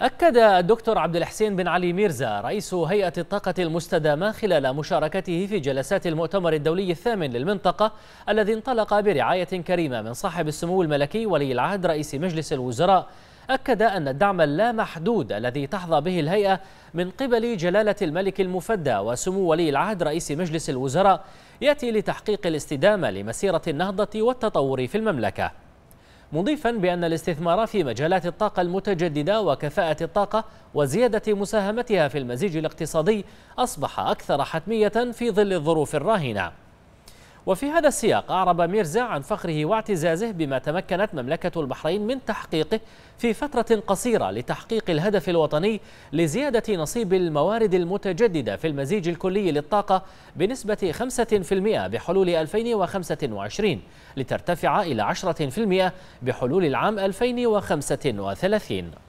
أكد الدكتور عبد الحسين بن علي ميرزا رئيس هيئة الطاقة المستدامة خلال مشاركته في جلسات المؤتمر الدولي الثامن للمنطقة الذي انطلق برعاية كريمة من صاحب السمو الملكي ولي العهد رئيس مجلس الوزراء أكد أن الدعم اللامحدود الذي تحظى به الهيئة من قبل جلالة الملك المفدى وسمو ولي العهد رئيس مجلس الوزراء يأتي لتحقيق الاستدامة لمسيرة النهضة والتطور في المملكة مضيفا بأن الاستثمار في مجالات الطاقة المتجددة وكفاءة الطاقة وزيادة مساهمتها في المزيج الاقتصادي أصبح أكثر حتمية في ظل الظروف الراهنة وفي هذا السياق أعرب ميرزا عن فخره واعتزازه بما تمكنت مملكة البحرين من تحقيقه في فترة قصيرة لتحقيق الهدف الوطني لزيادة نصيب الموارد المتجددة في المزيج الكلي للطاقة بنسبة 5% بحلول 2025 لترتفع إلى 10% بحلول العام 2035